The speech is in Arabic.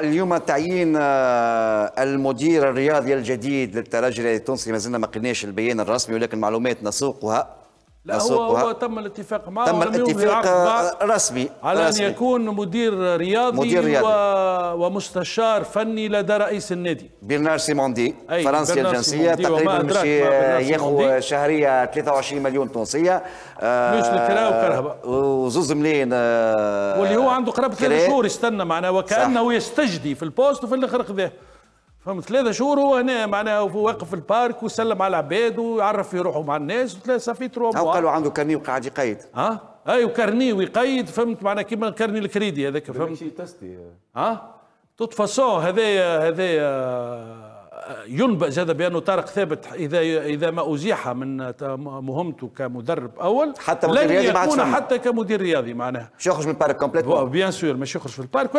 اليوم تعيين آه، المدير الرياضي الجديد للترجي التونسي ما زلنا ما قلناش البيان الرسمي ولكن معلومات نسوقها لا هو, هو تم الاتفاق معه تم الاتفاق رسمي على رسمي. ان يكون مدير رياضي, مدير رياضي. و... ومستشار فني لدى رئيس النادي بيرنار سيموندي فرنسي الجنسيه تقريبا مشي ياخذ شهريه 23 مليون تونسيه فلوس للكراء والكهرباء وزوز ملايين آه، واللي هو عنده قرابه ثلاث شهور يستنى معناه وكانه صح. يستجدي في البوست وفي الاخر خذاه فهمت ثلاثة شهور هو هنا معناها واقف في البارك وسلم على العباد ويعرف في روحه مع الناس وثلاثة سافيترو أو قالوا عنده كارني وقاعد يقيد اه اي أيوة، وكرني ويقيد فهمت معناها كيما كارني الكريدي هذاك فهمت ماشي تستي اه توت فاسون هذايا هذايا ينبأ زاد بأنه طارق ثابت إذا إذا ما أزيح من مهمته كمدرب أول حتى مدير رياضي لن يكون حتى كمدير رياضي معناها مش يخرج من البارك كومبليت بيان سور مش يخرج في البارك